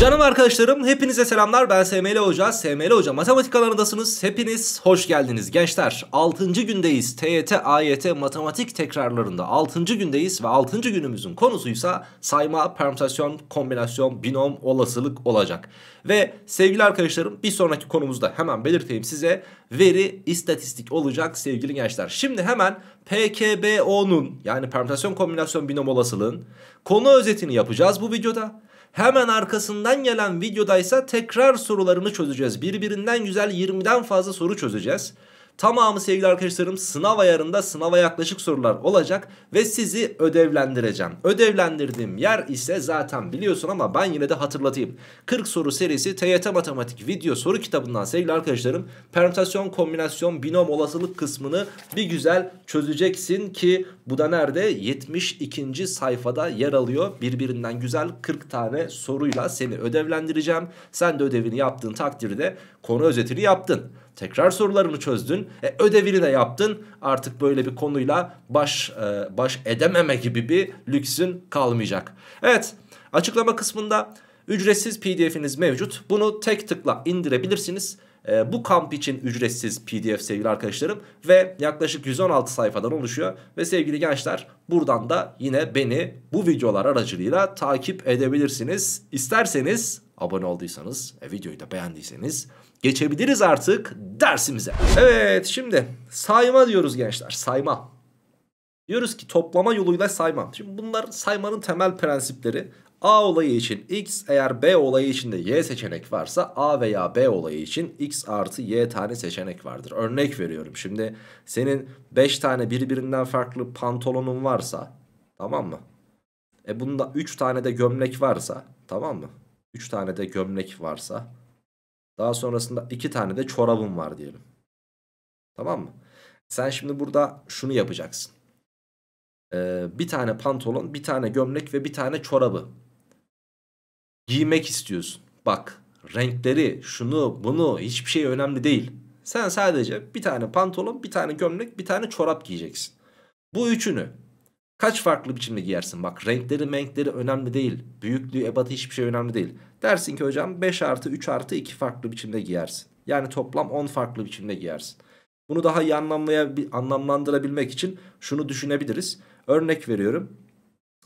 Canım arkadaşlarım hepinize selamlar ben SML Hoca. SML Hoca matematik alanındasınız. Hepiniz hoş geldiniz gençler. 6. gündeyiz. TYT, AYT matematik tekrarlarında 6. gündeyiz ve 6. günümüzün konusuysa sayma, permütasyon, kombinasyon, binom, olasılık olacak. Ve sevgili arkadaşlarım bir sonraki konumuzda hemen belirteyim size. Veri istatistik olacak sevgili gençler. Şimdi hemen PKBO'nun yani permütasyon, kombinasyon, binom olasılığın konu özetini yapacağız bu videoda. Hemen arkasından gelen videodaysa tekrar sorularını çözeceğiz. Birbirinden güzel 20'den fazla soru çözeceğiz. Tamamı sevgili arkadaşlarım sınav ayarında sınava yaklaşık sorular olacak ve sizi ödevlendireceğim. Ödevlendirdiğim yer ise zaten biliyorsun ama ben yine de hatırlatayım. 40 soru serisi TYT Matematik video soru kitabından sevgili arkadaşlarım permütasyon, kombinasyon, binom olasılık kısmını bir güzel çözeceksin ki bu da nerede? 72. sayfada yer alıyor. Birbirinden güzel 40 tane soruyla seni ödevlendireceğim. Sen de ödevini yaptığın takdirde konu özetini yaptın. Tekrar sorularını çözdün. E, ödevini de yaptın. Artık böyle bir konuyla baş e, baş edememe gibi bir lüksün kalmayacak. Evet açıklama kısmında ücretsiz pdf'iniz mevcut. Bunu tek tıkla indirebilirsiniz. E, bu kamp için ücretsiz pdf sevgili arkadaşlarım ve yaklaşık 116 sayfadan oluşuyor. Ve sevgili gençler buradan da yine beni bu videolar aracılığıyla takip edebilirsiniz. İsterseniz abone olduysanız, videoyu da beğendiyseniz geçebiliriz artık dersimize. Evet şimdi sayma diyoruz gençler sayma. Diyoruz ki toplama yoluyla sayma. Şimdi bunlar saymanın temel prensipleri. A olayı için x eğer B olayı için de y seçenek varsa A veya B olayı için x artı y tane seçenek vardır. Örnek veriyorum şimdi senin 5 tane birbirinden farklı pantolonun varsa tamam mı? E bunda 3 tane de gömlek varsa tamam mı? 3 tane de gömlek varsa daha sonrasında 2 tane de çorabım var diyelim. Tamam mı? Sen şimdi burada şunu yapacaksın. Ee, bir tane pantolon, bir tane gömlek ve bir tane çorabı giymek istiyorsun. Bak renkleri, şunu, bunu hiçbir şey önemli değil. Sen sadece bir tane pantolon, bir tane gömlek, bir tane çorap giyeceksin. Bu üçünü Kaç farklı biçimde giyersin? Bak renkleri menkleri önemli değil. Büyüklüğü, ebatı hiçbir şey önemli değil. Dersin ki hocam 5 artı 3 artı 2 farklı biçimde giyersin. Yani toplam 10 farklı biçimde giyersin. Bunu daha iyi anlamlaya, anlamlandırabilmek için şunu düşünebiliriz. Örnek veriyorum.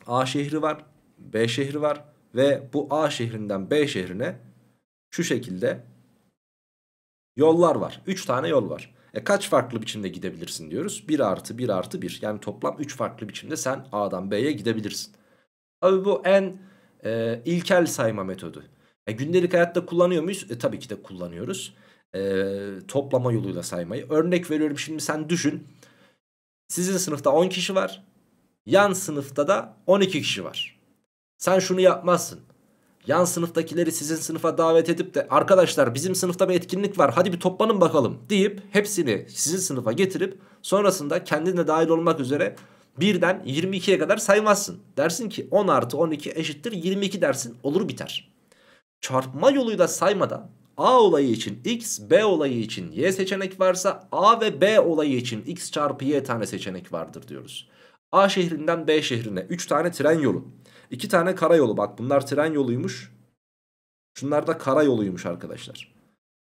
A şehri var, B şehri var ve bu A şehrinden B şehrine şu şekilde yollar var. 3 tane yol var. E kaç farklı biçimde gidebilirsin diyoruz? 1 artı 1 artı 1. Yani toplam 3 farklı biçimde sen A'dan B'ye gidebilirsin. Abi bu en e, ilkel sayma metodu. E, gündelik hayatta kullanıyor muyuz? E, tabii ki de kullanıyoruz. E, toplama yoluyla saymayı. Örnek veriyorum şimdi sen düşün. Sizin sınıfta 10 kişi var. Yan sınıfta da 12 kişi var. Sen şunu yapmazsın yan sınıftakileri sizin sınıfa davet edip de arkadaşlar bizim sınıfta bir etkinlik var hadi bir toplanın bakalım deyip hepsini sizin sınıfa getirip sonrasında kendine dahil olmak üzere birden 22'ye kadar saymazsın. Dersin ki 10 artı 12 eşittir 22 dersin olur biter. Çarpma yoluyla saymadan A olayı için x, B olayı için y seçenek varsa A ve B olayı için x çarpı y tane seçenek vardır diyoruz. A şehrinden B şehrine 3 tane tren yolu İki tane karayolu bak bunlar tren yoluymuş. Şunlar da karayoluymuş arkadaşlar.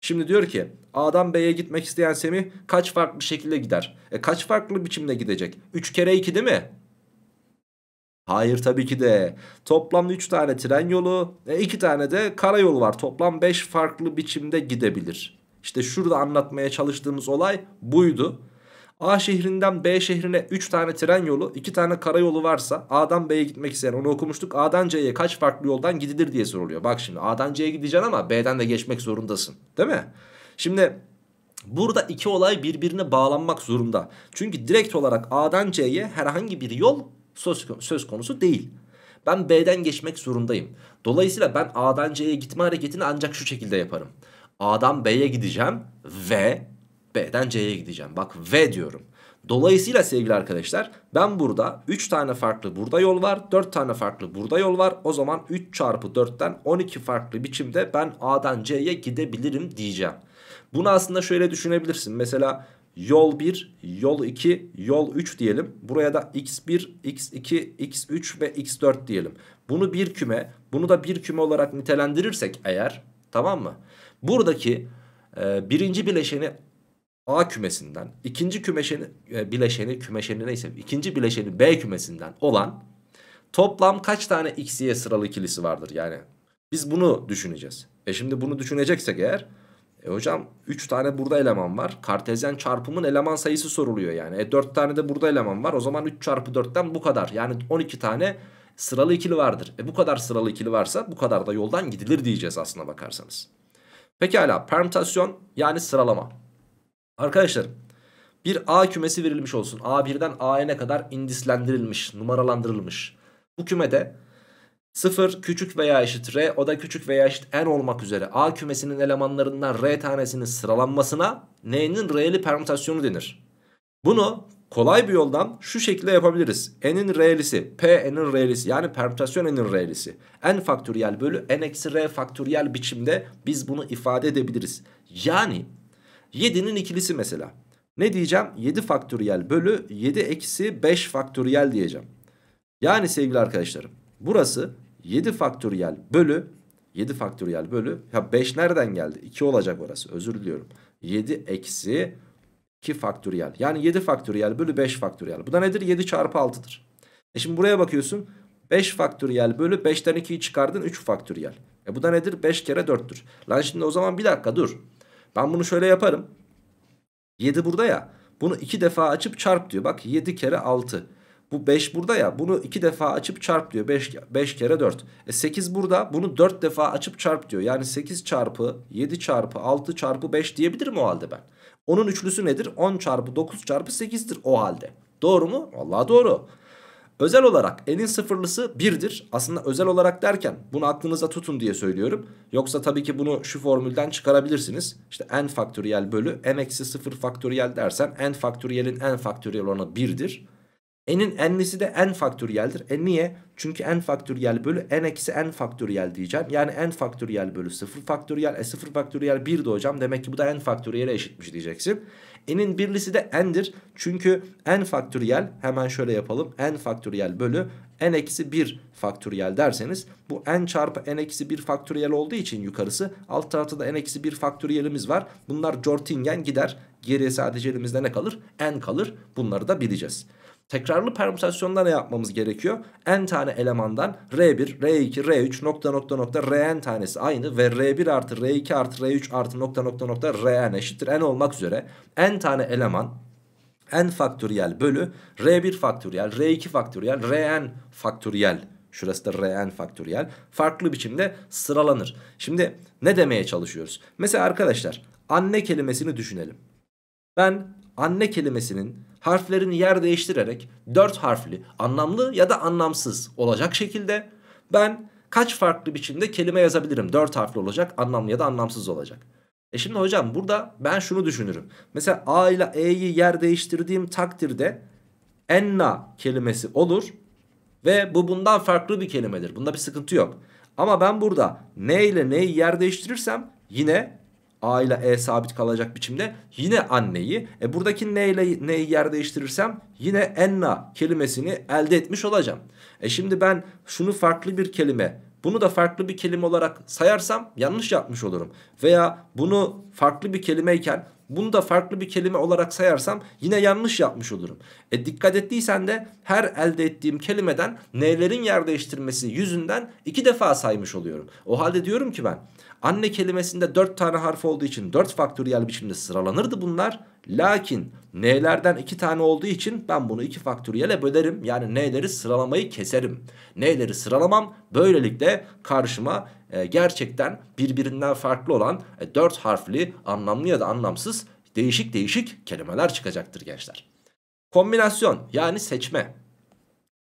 Şimdi diyor ki A'dan B'ye gitmek isteyen Semih kaç farklı şekilde gider? E kaç farklı biçimde gidecek? 3 kere 2 değil mi? Hayır tabii ki de. Toplam 3 tane tren yolu, 2 e, tane de karayolu var. Toplam 5 farklı biçimde gidebilir. İşte şurada anlatmaya çalıştığımız olay buydu. A şehrinden B şehrine 3 tane tren yolu 2 tane karayolu varsa A'dan B'ye gitmek isteyen onu okumuştuk. A'dan C'ye kaç farklı yoldan gidilir diye soruluyor. Bak şimdi A'dan C'ye gideceksin ama B'den de geçmek zorundasın değil mi? Şimdi burada iki olay birbirine bağlanmak zorunda. Çünkü direkt olarak A'dan C'ye herhangi bir yol söz konusu değil. Ben B'den geçmek zorundayım. Dolayısıyla ben A'dan C'ye gitme hareketini ancak şu şekilde yaparım. A'dan B'ye gideceğim ve B'den C'ye gideceğim. Bak V diyorum. Dolayısıyla sevgili arkadaşlar ben burada 3 tane farklı burada yol var. 4 tane farklı burada yol var. O zaman 3 çarpı 4'ten 12 farklı biçimde ben A'dan C'ye gidebilirim diyeceğim. Bunu aslında şöyle düşünebilirsin. Mesela yol 1, yol 2, yol 3 diyelim. Buraya da x1, x2, x3 ve x4 diyelim. Bunu bir küme, bunu da bir küme olarak nitelendirirsek eğer tamam mı? Buradaki e, birinci bileşeni A kümesinden ikinci kümeşeni e, bileşeni kümeşeni neyse ikinci bileşeni B kümesinden olan toplam kaç tane x y sıralı ikilisi vardır yani. Biz bunu düşüneceğiz. E şimdi bunu düşüneceksek eğer e hocam 3 tane burada eleman var. Kartezyen çarpımın eleman sayısı soruluyor yani. E 4 tane de burada eleman var. O zaman 3 çarpı 4'ten bu kadar. Yani 12 tane sıralı ikili vardır. E bu kadar sıralı ikili varsa bu kadar da yoldan gidilir diyeceğiz aslına bakarsanız. Pekala permütasyon yani sıralama. Arkadaşlar bir A kümesi verilmiş olsun. A1'den AN'e kadar indislendirilmiş, numaralandırılmış. Bu kümede 0 küçük veya eşit R, o da küçük veya eşit N olmak üzere A kümesinin elemanlarından R tanesinin sıralanmasına N'nin R'li permütasyonu denir. Bunu kolay bir yoldan şu şekilde yapabiliriz. N'in R'lisi, P N'in R'lisi yani permütasyon N'in R'lisi. N faktöriyel bölü N eksi R faktöriyel biçimde biz bunu ifade edebiliriz. Yani 7'nin ikilisi mesela. Ne diyeceğim? 7 faktöriyel bölü 7 eksi 5 faktöriyel diyeceğim. Yani sevgili arkadaşlarım burası 7 faktöriyel bölü 7 faktöriyel bölü ya 5 nereden geldi? 2 olacak orası özür diliyorum. 7 eksi 2 faktöriyel yani 7 faktöriyel bölü 5 faktöriyel. Bu da nedir? 7 çarpı 6'dır. E şimdi buraya bakıyorsun 5 faktöriyel bölü 5'ten 2'yi çıkardın 3 faktöriyel. E bu da nedir? 5 kere 4'tür. Lan şimdi o zaman bir dakika dur. Ben bunu şöyle yaparım. 7 burada ya. Bunu 2 defa açıp çarp diyor. Bak 7 kere 6. Bu 5 burada ya. Bunu 2 defa açıp çarp diyor. 5, 5 kere 4. E 8 burada. Bunu 4 defa açıp çarp diyor. Yani 8 çarpı 7 çarpı 6 çarpı 5 diyebilirim o halde ben. Onun üçlüsü nedir? 10 çarpı 9 çarpı 8'dir o halde. Doğru mu? Vallahi doğru. Özel olarak n'in sıfırlısı 1'dir. Aslında özel olarak derken bunu aklınıza tutun diye söylüyorum. Yoksa tabii ki bunu şu formülden çıkarabilirsiniz. İşte n faktöriyel bölü m eksi 0 faktöriyel dersen n faktöriyelin n faktöriyel oranı 1'dir. N'in n'lisi de n faktöriyeldir. E niye? Çünkü n faktöriyel bölü n eksi n faktöriyel diyeceğim. Yani n faktöriyel bölü 0 faktöriyel. E 0 faktöriyel 1'di hocam. Demek ki bu da n faktöriyele eşitmiş diyeceksin n'in birlisi de n'dir. Çünkü n faktöriyel hemen şöyle yapalım. n faktöriyel bölü n eksi 1 faktöriyel derseniz bu n çarpı n eksi 1 faktöriyel olduğu için yukarısı alt tarafta da n eksi 1 faktöriyelimiz var. Bunlar Jortingen gider. Geriye sadece elimizde ne kalır? n kalır. Bunları da bileceğiz. Tekrarlı permütasyonda yapmamız gerekiyor? n tane elemandan r1, r2, r3 nokta nokta nokta rn tanesi aynı ve r1 artı r2 artı r3 artı nokta nokta nokta rn eşittir n olmak üzere n tane eleman n faktöriyel bölü r1 faktöriyel, r2 faktöriyel, rn faktöriyel Şurası da rn faktöriyel. Farklı biçimde sıralanır. Şimdi ne demeye çalışıyoruz? Mesela arkadaşlar anne kelimesini düşünelim. Ben anne kelimesinin harflerini yer değiştirerek dört harfli anlamlı ya da anlamsız olacak şekilde ben kaç farklı biçimde kelime yazabilirim? Dört harfli olacak anlamlı ya da anlamsız olacak. E şimdi hocam burada ben şunu düşünürüm. Mesela A ile E'yi yer değiştirdiğim takdirde enna kelimesi olur ve bu bundan farklı bir kelimedir. Bunda bir sıkıntı yok. Ama ben burada n ile neyi yer değiştirirsem yine A ile E sabit kalacak biçimde yine anneyi. E buradaki N ile N'yi yer değiştirirsem yine enna kelimesini elde etmiş olacağım. E şimdi ben şunu farklı bir kelime bunu da farklı bir kelime olarak sayarsam yanlış yapmış olurum. Veya bunu farklı bir kelimeyken bunu da farklı bir kelime olarak sayarsam yine yanlış yapmış olurum. E dikkat ettiysen de her elde ettiğim kelimeden n'lerin yer değiştirmesi yüzünden iki defa saymış oluyorum. O halde diyorum ki ben Anne kelimesinde 4 tane harf olduğu için 4 faktöriyel biçimde sıralanırdı bunlar. Lakin n'lerden 2 tane olduğu için ben bunu 2 faktöriyele bölerim. Yani n'leri sıralamayı keserim. N'leri sıralamam. Böylelikle karşıma e, gerçekten birbirinden farklı olan e, 4 harfli anlamlı ya da anlamsız değişik değişik kelimeler çıkacaktır gençler. Kombinasyon yani seçme.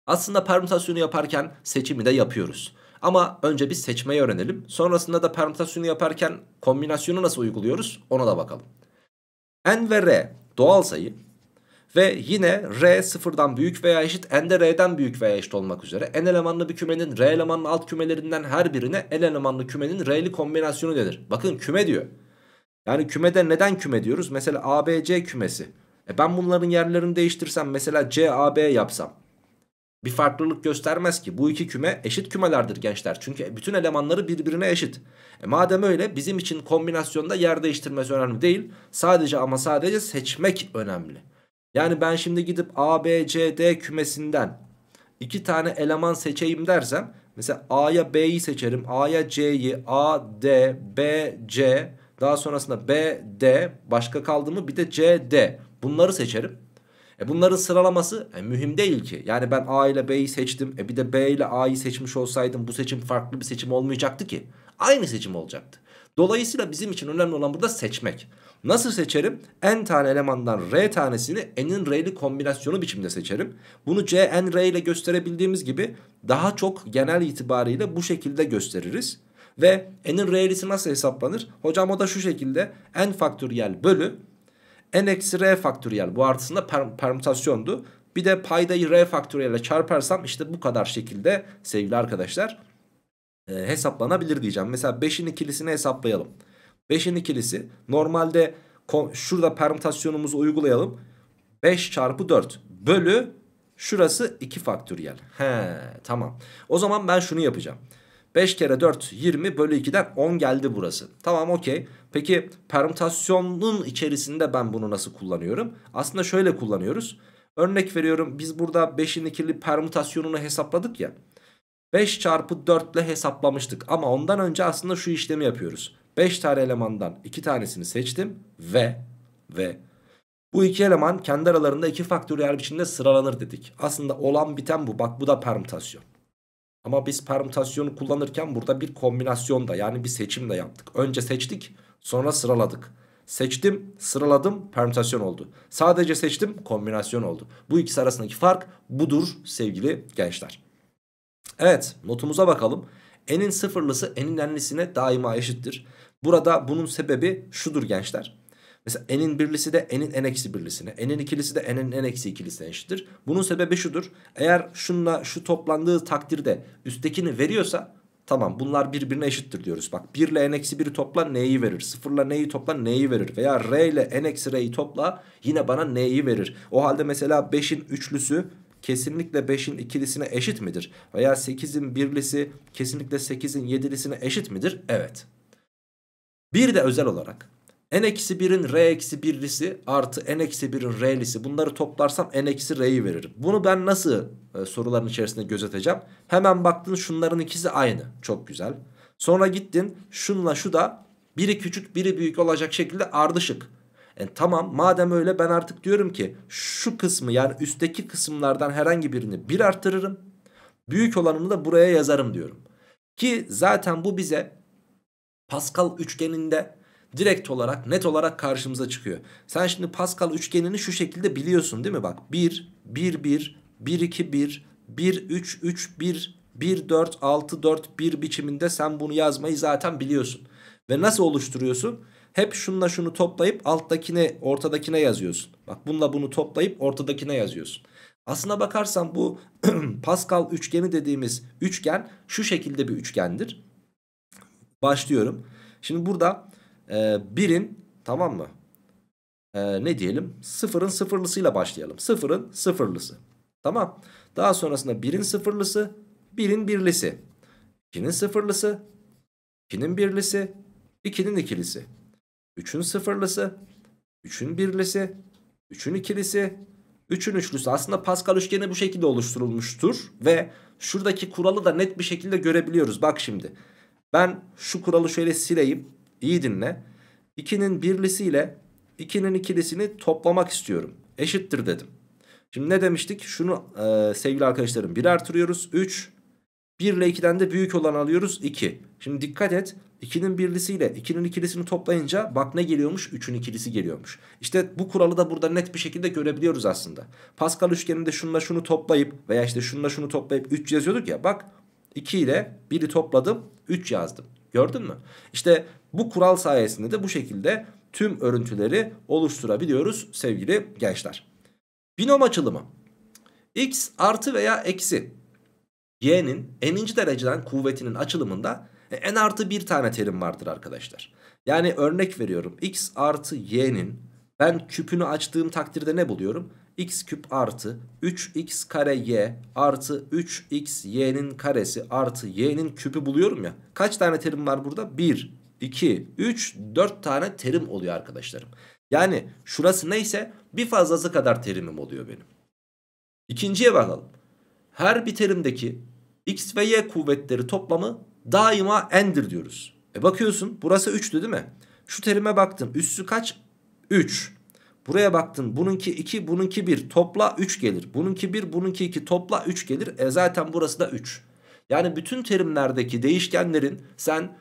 Aslında permütasyonu yaparken seçimi de yapıyoruz. Ama önce bir seçmeyi öğrenelim. Sonrasında da permütasyonu yaparken kombinasyonu nasıl uyguluyoruz ona da bakalım. N ve R doğal sayı ve yine R sıfırdan büyük veya eşit N de R'den büyük veya eşit olmak üzere N elemanlı bir kümenin R elemanlı alt kümelerinden her birine L elemanlı kümenin R'li kombinasyonu denir. Bakın küme diyor. Yani kümede neden küme diyoruz? Mesela ABC kümesi. E ben bunların yerlerini değiştirsem mesela CAB yapsam. Bir farklılık göstermez ki. Bu iki küme eşit kümelerdir gençler. Çünkü bütün elemanları birbirine eşit. E madem öyle bizim için kombinasyonda yer değiştirmesi önemli değil. Sadece ama sadece seçmek önemli. Yani ben şimdi gidip A, B, C, D kümesinden iki tane eleman seçeyim dersem mesela A'ya B'yi seçerim. A'ya C'yi, A, D, B, C daha sonrasında B, D başka kaldı mı bir de C, D bunları seçerim. E bunların sıralaması e, mühim değil ki. Yani ben A ile B'yi seçtim. E bir de B ile A'yı seçmiş olsaydım bu seçim farklı bir seçim olmayacaktı ki. Aynı seçim olacaktı. Dolayısıyla bizim için önemli olan burada seçmek. Nasıl seçerim? N tane elemandan R tanesini N'in R'li kombinasyonu biçimde seçerim. Bunu C, N, R ile gösterebildiğimiz gibi daha çok genel itibariyle bu şekilde gösteririz. Ve N'in R'lisi nasıl hesaplanır? Hocam o da şu şekilde N faktöriyel bölü n eksi r faktöriyel bu artısında per permütasyondu. Bir de paydayı r faktöriyele çarparsam işte bu kadar şekilde sevgili arkadaşlar e, hesaplanabilir diyeceğim. Mesela 5'in ikilisini hesaplayalım. 5'in ikilisi normalde şurada permütasyonumuzu uygulayalım. 5 çarpı 4 bölü şurası 2 faktöriyel. He tamam. O zaman ben şunu yapacağım. 5 kere 4 20 bölü 2'den 10 geldi burası. Tamam okey. Peki permütasyonun içerisinde ben bunu nasıl kullanıyorum? Aslında şöyle kullanıyoruz. Örnek veriyorum biz burada 5'in ikili permütasyonunu hesapladık ya. 5 çarpı 4 ile hesaplamıştık ama ondan önce aslında şu işlemi yapıyoruz. 5 tane elemandan 2 tanesini seçtim ve ve bu iki eleman kendi aralarında iki faktöriyel biçimde sıralanır dedik. Aslında olan biten bu. Bak bu da permütasyon. Ama biz permütasyonu kullanırken burada bir kombinasyon da yani bir seçim de yaptık. Önce seçtik sonra sıraladık. Seçtim, sıraladım, permütasyon oldu. Sadece seçtim, kombinasyon oldu. Bu ikisi arasındaki fark budur sevgili gençler. Evet, notumuza bakalım. N'in sıfırlısı N'in enlisine daima eşittir. Burada bunun sebebi şudur gençler. Mesela n'in birlisi de n'in n eksi birlisine. N'in ikilisi de n'in n eksi ikilisine eşittir. Bunun sebebi şudur. Eğer şunla şu toplandığı takdirde üsttekini veriyorsa tamam bunlar birbirine eşittir diyoruz. Bak 1 ile n eksi 1'i topla n'yi verir. 0 ile n'yi topla n'yi verir. Veya r ile n eksi r'yi topla yine bana n'yi verir. O halde mesela 5'in üçlüsü kesinlikle 5'in ikilisine eşit midir? Veya 8'in birlisi kesinlikle 8'in yedilisine eşit midir? Evet. Bir de özel olarak n-1'in r-1'lisi artı n-1'in r'lisi bunları toplarsam n-r'yi veririm. Bunu ben nasıl e, soruların içerisinde gözeteceğim? Hemen baktın şunların ikisi aynı. Çok güzel. Sonra gittin şunla şu da biri küçük biri büyük olacak şekilde ardışık. E, tamam madem öyle ben artık diyorum ki şu kısmı yani üstteki kısımlardan herhangi birini bir arttırırım. Büyük olanını da buraya yazarım diyorum. Ki zaten bu bize Pascal üçgeninde direkt olarak net olarak karşımıza çıkıyor. Sen şimdi Pascal üçgenini şu şekilde biliyorsun değil mi? Bak 1, 1, 1, 1, 2, 1, 1, 3, 3, 1, 1, 4, 6, 4, 1 biçiminde sen bunu yazmayı zaten biliyorsun. Ve nasıl oluşturuyorsun? Hep şununla şunu toplayıp alttakine ortadakine yazıyorsun. Bak bununla bunu toplayıp ortadakine yazıyorsun. Aslına bakarsan bu Pascal üçgeni dediğimiz üçgen şu şekilde bir üçgendir. Başlıyorum. Şimdi burada ee, birin tamam mı? Ee, ne diyelim? Sıfırın sıfırlısıyla başlayalım. Sıfırın sıfırlısı. Tamam. Daha sonrasında birin sıfırlısı, birin birlisi. İkinin sıfırlısı, ikinin birlisi, ikinin ikilisi. Üçün sıfırlısı, üçün birlisi, üçün ikilisi, üçün üçlüsü. Aslında Pascal üçgeni bu şekilde oluşturulmuştur. Ve şuradaki kuralı da net bir şekilde görebiliyoruz. Bak şimdi. Ben şu kuralı şöyle sileyim. İyi dinle. 2'nin birlisiyle 2'nin ikilisini toplamak istiyorum. Eşittir dedim. Şimdi ne demiştik? Şunu e, sevgili arkadaşlarım 1'e artırıyoruz. 3. 1 ile 2'den de büyük olan alıyoruz 2. Şimdi dikkat et 2'nin birlisiyle 2'nin ikilisini toplayınca bak ne geliyormuş 3'ün ikilisi geliyormuş. İşte bu kuralı da burada net bir şekilde görebiliyoruz aslında. Pascal üçgeninde şunla şunu toplayıp veya işte şunla şunu toplayıp 3 yazıyorduk ya bak 2 ile 1'i topladım 3 yazdım. Gördün mü? İşte bu kural sayesinde de bu şekilde tüm örüntüleri oluşturabiliyoruz sevgili gençler. Binom açılımı. X artı veya eksi y'nin n'inci dereceden kuvvetinin açılımında e, n artı bir tane terim vardır arkadaşlar. Yani örnek veriyorum x artı y'nin ben küpünü açtığım takdirde ne buluyorum? x küp artı 3x kare y artı 3x y'nin karesi artı y'nin küpü buluyorum ya. Kaç tane terim var burada? 1 2, 3, 4 tane terim oluyor arkadaşlarım. Yani şurası neyse bir fazlası kadar terimim oluyor benim. İkinciye bakalım. Her bir terimdeki x ve y kuvvetleri toplamı daima n'dir diyoruz. E bakıyorsun burası 3'tü değil mi? Şu terime baktım. Üssü kaç? 3. Buraya baktın bununki 2 bununki 1 topla 3 gelir. Bununki 1 bununki 2 topla 3 gelir. E zaten burası da 3. Yani bütün terimlerdeki değişkenlerin sen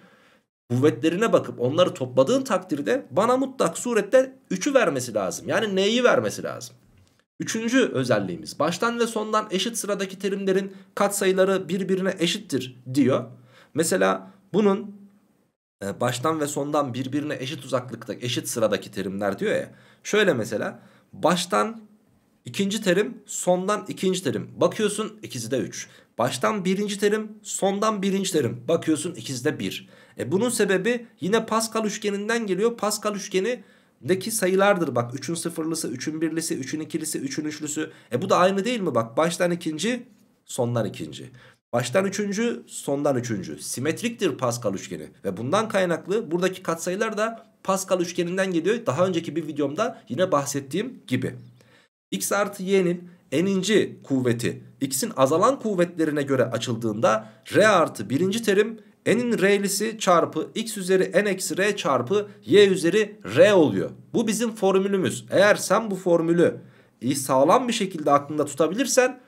kuvvetlerine bakıp onları topladığın takdirde bana mutlak surette 3'ü vermesi lazım. Yani n'yi vermesi lazım. Üçüncü özelliğimiz baştan ve sondan eşit sıradaki terimlerin katsayıları birbirine eşittir diyor. Mesela bunun e, baştan ve sondan birbirine eşit uzaklıkta eşit sıradaki terimler diyor ya. Şöyle mesela baştan ikinci terim sondan ikinci terim bakıyorsun ikisi de 3. Baştan birinci terim sondan birinci terim bakıyorsun ikisi de 1. E bunun sebebi yine Pascal üçgeninden geliyor. Pascal üçgeni deki sayılardır bak 3'ün sıfırlısı 3'ün birlisi 3'ün ikilisi 3'ün üçlüsü e bu da aynı değil mi bak baştan ikinci sondan ikinci baştan üçüncü sondan üçüncü simetriktir Pascal üçgeni ve bundan kaynaklı buradaki katsayılar da Pascal üçgeninden geliyor daha önceki bir videomda yine bahsettiğim gibi x artı y'nin eninci kuvveti x'in azalan kuvvetlerine göre açıldığında r artı birinci terim n'in r'lisi çarpı x üzeri n eksi r çarpı y üzeri r oluyor. Bu bizim formülümüz. Eğer sen bu formülü sağlam bir şekilde aklında tutabilirsen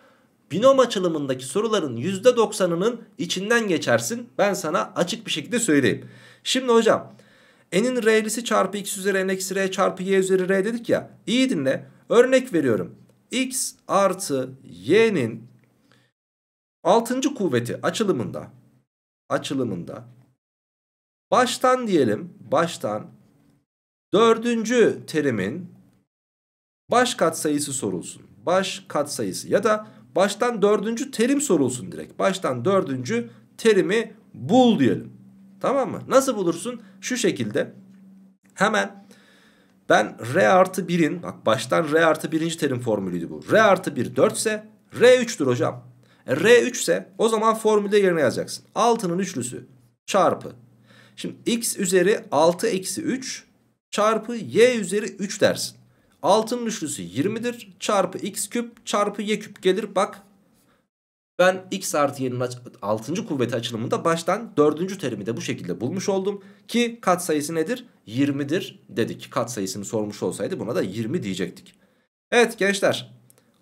binom açılımındaki soruların %90'ının içinden geçersin. Ben sana açık bir şekilde söyleyeyim. Şimdi hocam n'in r'lisi çarpı x üzeri n eksi r çarpı y üzeri r dedik ya. İyi dinle. Örnek veriyorum. x artı y'nin 6. kuvveti açılımında açılımında baştan diyelim baştan dördüncü terimin baş katsayısı sorulsun. Baş katsayısı ya da baştan dördüncü terim sorulsun direkt. Baştan dördüncü terimi bul diyelim. Tamam mı? Nasıl bulursun? Şu şekilde hemen ben R artı 1'in bak baştan R artı birinci terim formülüydü bu. R artı 1 4 ise R 3'tür hocam. R 3 ise o zaman formülde yerine yazacaksın. 6'nın üçlüsü çarpı. Şimdi x üzeri 6 eksi 3 çarpı y üzeri 3 dersin. 6'nın üçlüsü 20'dir. Çarpı x küp çarpı y küp gelir. Bak ben x artı y'nin 6. kuvveti açılımında baştan 4. terimi de bu şekilde bulmuş oldum. Ki kat sayısı nedir? 20'dir dedik. Kat sayısını sormuş olsaydı buna da 20 diyecektik. Evet gençler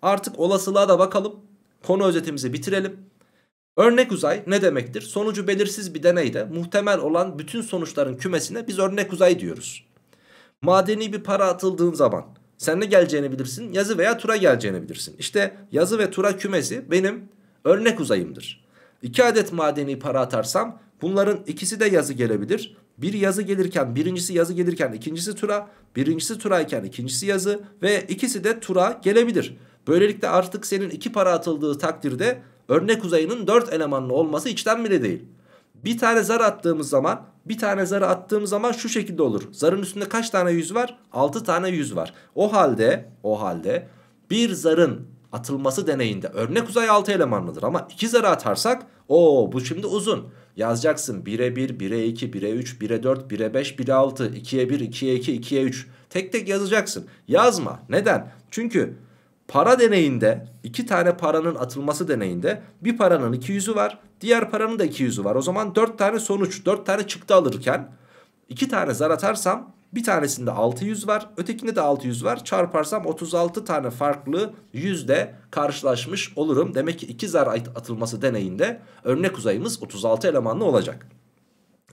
artık olasılığa da bakalım konu özetimizi bitirelim. Örnek uzay ne demektir? Sonucu belirsiz bir deneyde muhtemel olan bütün sonuçların kümesine biz örnek uzay diyoruz. Madeni bir para atıldığın zaman sen ne geleceğini bilirsin yazı veya tura geleceğini bilirsin. İşte yazı ve tura kümesi benim örnek uzayımdır. İki adet madeni para atarsam bunların ikisi de yazı gelebilir. Bir yazı gelirken birincisi yazı gelirken ikincisi tura, birincisi turayken ikincisi yazı ve ikisi de tura gelebilir. Böylelikle artık senin iki para atıldığı takdirde örnek uzayının dört elemanlı olması içten bile değil. Bir tane zar attığımız zaman bir tane zarı attığımız zaman şu şekilde olur. Zarın üstünde kaç tane yüz var? Altı tane yüz var. O halde o halde bir zarın atılması deneyinde örnek uzay altı elemanlıdır ama iki zarı atarsak o bu şimdi uzun. Yazacaksın 1'e 1, 1'e 2, 1'e 3, 1'e 4, 1'e 5, 1'e 6, 2'ye 1, 2'ye 2, 2'ye 3. Tek tek yazacaksın. Yazma. Neden? Çünkü Para deneyinde iki tane paranın atılması deneyinde bir paranın iki yüzü var. Diğer paranın da iki yüzü var. O zaman dört tane sonuç dört tane çıktı alırken iki tane zar atarsam bir tanesinde 600 var ötekinde de 600 var çarparsam 36 tane farklı yüzde karşılaşmış olurum. Demek ki iki zar atılması deneyinde örnek uzayımız 36 elemanlı olacak.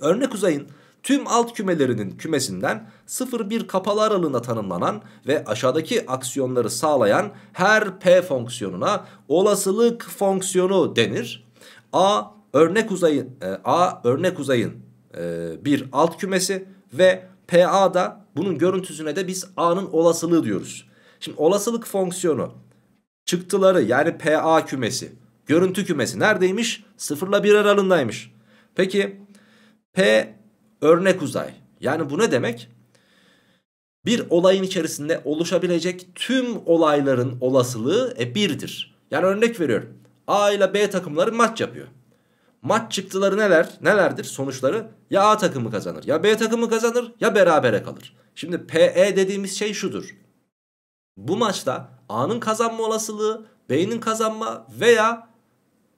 Örnek uzayın tüm alt kümelerinin kümesinden 0-1 kapalı aralığında tanımlanan ve aşağıdaki aksiyonları sağlayan her p fonksiyonuna olasılık fonksiyonu denir. A örnek uzayın e, A örnek uzayın e, bir alt kümesi ve PA da bunun görüntüsüne de biz A'nın olasılığı diyoruz. Şimdi olasılık fonksiyonu çıktıları yani PA kümesi görüntü kümesi neredeymiş? Sıfırla ile 1 aralığındaymış. Peki P örnek uzay. Yani bu ne demek? Bir olayın içerisinde oluşabilecek tüm olayların olasılığı e, birdir. Yani örnek veriyorum. A ile B takımları maç yapıyor. Maç çıktıları neler? Nelerdir sonuçları? Ya A takımı kazanır, ya B takımı kazanır, ya berabere kalır. Şimdi PE dediğimiz şey şudur. Bu maçta A'nın kazanma olasılığı, B'nin kazanma veya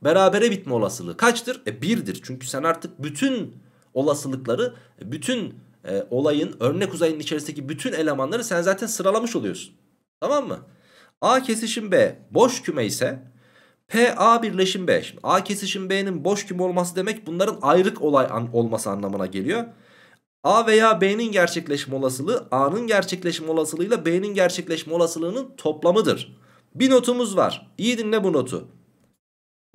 berabere bitme olasılığı kaçtır? E birdir. Çünkü sen artık bütün olasılıkları bütün e, olayın örnek uzayının içerisindeki bütün elemanları sen zaten sıralamış oluyorsun. Tamam mı? A kesişim B boş küme ise P A birleşim B. Şimdi A kesişim B'nin boş küme olması demek bunların ayrık olay an olması anlamına geliyor. A veya B'nin gerçekleşme olasılığı A'nın gerçekleşme olasılığıyla B'nin gerçekleşme olasılığının toplamıdır. Bir notumuz var. İyi dinle bu notu.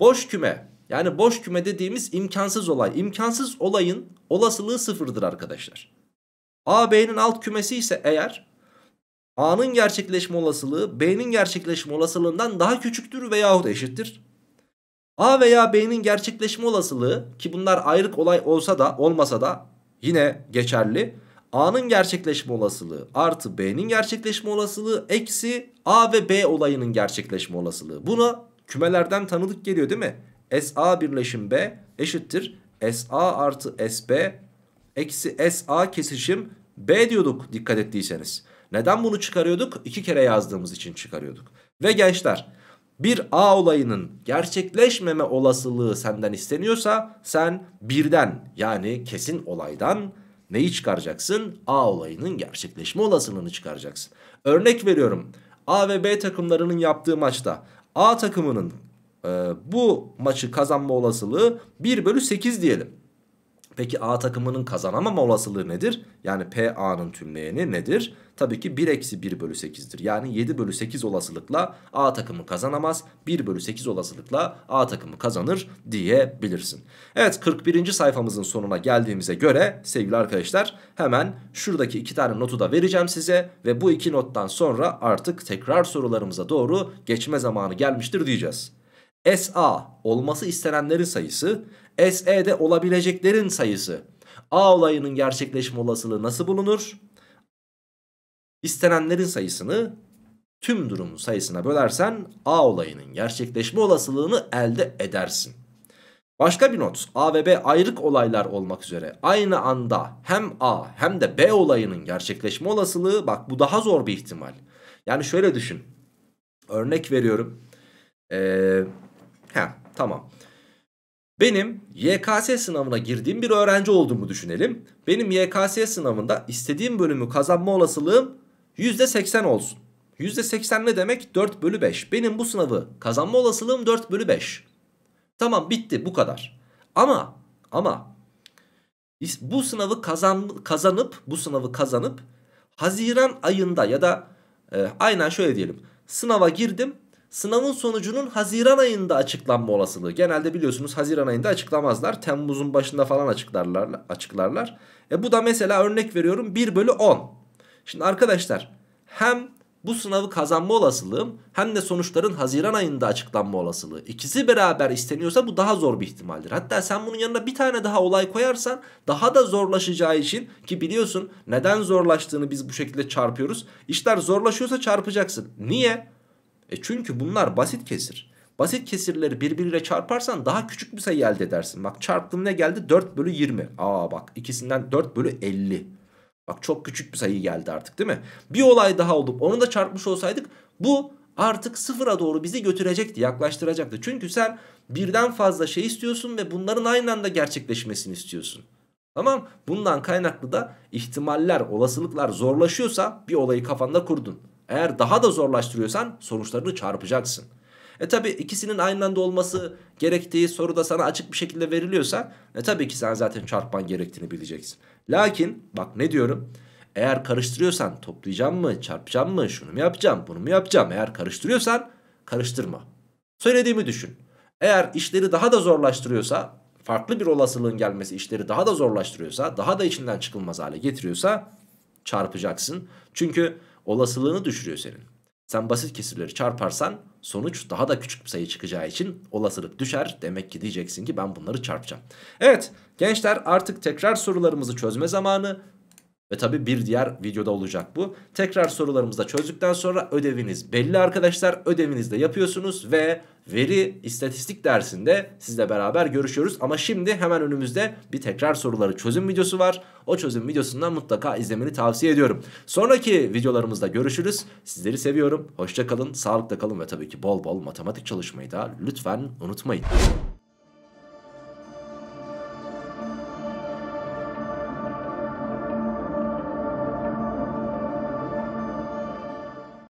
Boş küme yani boş küme dediğimiz imkansız olay. İmkansız olayın olasılığı sıfırdır arkadaşlar. A B'nin alt kümesi ise eğer A'nın gerçekleşme olasılığı B'nin gerçekleşme olasılığından daha küçüktür veyahut eşittir. A veya B'nin gerçekleşme olasılığı ki bunlar ayrık olay olsa da olmasa da yine geçerli. A'nın gerçekleşme olasılığı artı B'nin gerçekleşme olasılığı eksi A ve B olayının gerçekleşme olasılığı. Buna kümelerden tanıdık geliyor değil mi? SA birleşim B eşittir. SA artı SB eksi SA kesişim B diyorduk dikkat ettiyseniz. Neden bunu çıkarıyorduk? İki kere yazdığımız için çıkarıyorduk. Ve gençler bir A olayının gerçekleşmeme olasılığı senden isteniyorsa sen birden yani kesin olaydan neyi çıkaracaksın? A olayının gerçekleşme olasılığını çıkaracaksın. Örnek veriyorum A ve B takımlarının yaptığı maçta A takımının e, bu maçı kazanma olasılığı 1 bölü 8 diyelim. Peki A takımının kazanamama olasılığı nedir? Yani P A'nın tümleyeni nedir? Tabii ki 1 eksi 1 bölü 8'dir. Yani 7 bölü 8 olasılıkla A takımı kazanamaz. 1 bölü 8 olasılıkla A takımı kazanır diyebilirsin. Evet 41. sayfamızın sonuna geldiğimize göre sevgili arkadaşlar hemen şuradaki iki tane notu da vereceğim size. Ve bu iki nottan sonra artık tekrar sorularımıza doğru geçme zamanı gelmiştir diyeceğiz. SA olması istenenlerin sayısı, SE'de olabileceklerin sayısı. A olayının gerçekleşme olasılığı nasıl bulunur? İstenenlerin sayısını tüm durumun sayısına bölersen A olayının gerçekleşme olasılığını elde edersin. Başka bir not A ve B ayrık olaylar olmak üzere aynı anda hem A hem de B olayının gerçekleşme olasılığı bak bu daha zor bir ihtimal. Yani şöyle düşün örnek veriyorum ee, He tamam. Benim YKS sınavına girdiğim bir öğrenci olduğumu düşünelim. Benim YKS sınavında istediğim bölümü kazanma olasılığım %80 olsun. %80 ne demek? 4 bölü 5. Benim bu sınavı kazanma olasılığım 4 bölü 5. Tamam bitti bu kadar. Ama ama bu sınavı kazan, kazanıp bu sınavı kazanıp Haziran ayında ya da e, aynen şöyle diyelim. Sınava girdim Sınavın sonucunun Haziran ayında açıklanma olasılığı. Genelde biliyorsunuz Haziran ayında açıklamazlar. Temmuz'un başında falan açıklarlar. açıklarlar. E bu da mesela örnek veriyorum 1 bölü 10. Şimdi arkadaşlar hem bu sınavı kazanma olasılığım hem de sonuçların Haziran ayında açıklanma olasılığı. ikisi beraber isteniyorsa bu daha zor bir ihtimaldir. Hatta sen bunun yanına bir tane daha olay koyarsan daha da zorlaşacağı için ki biliyorsun neden zorlaştığını biz bu şekilde çarpıyoruz. İşler zorlaşıyorsa çarpacaksın. Niye? E çünkü bunlar basit kesir. Basit kesirleri birbiriyle çarparsan daha küçük bir sayı elde edersin. Bak çarptım ne geldi? 4 bölü 20. Aa bak ikisinden 4 bölü 50. Bak çok küçük bir sayı geldi artık değil mi? Bir olay daha olup onu da çarpmış olsaydık bu artık sıfıra doğru bizi götürecekti, yaklaştıracaktı. Çünkü sen birden fazla şey istiyorsun ve bunların aynı anda gerçekleşmesini istiyorsun. Tamam bundan kaynaklı da ihtimaller, olasılıklar zorlaşıyorsa bir olayı kafanda kurdun. Eğer daha da zorlaştırıyorsan sonuçlarını çarpacaksın. E tabi ikisinin aynı anda olması gerektiği soruda sana açık bir şekilde veriliyorsa e tabii ki sen zaten çarpman gerektiğini bileceksin. Lakin bak ne diyorum eğer karıştırıyorsan toplayacağım mı çarpacağım mı şunu mu yapacağım bunu mu yapacağım eğer karıştırıyorsan karıştırma. Söylediğimi düşün. Eğer işleri daha da zorlaştırıyorsa farklı bir olasılığın gelmesi işleri daha da zorlaştırıyorsa daha da içinden çıkılmaz hale getiriyorsa çarpacaksın. Çünkü olasılığını düşürüyor senin. Sen basit kesirleri çarparsan sonuç daha da küçük bir sayı çıkacağı için olasılık düşer. Demek ki diyeceksin ki ben bunları çarpacağım. Evet gençler artık tekrar sorularımızı çözme zamanı. Ve tabi bir diğer videoda olacak bu. Tekrar sorularımızda çözdükten sonra ödeviniz belli arkadaşlar. Ödevinizi de yapıyorsunuz ve veri istatistik dersinde sizle beraber görüşüyoruz. Ama şimdi hemen önümüzde bir tekrar soruları çözüm videosu var. O çözüm videosundan mutlaka izlemeni tavsiye ediyorum. Sonraki videolarımızda görüşürüz. Sizleri seviyorum. Hoşça kalın, sağlıkla kalın ve tabii ki bol bol matematik çalışmayı da lütfen unutmayın.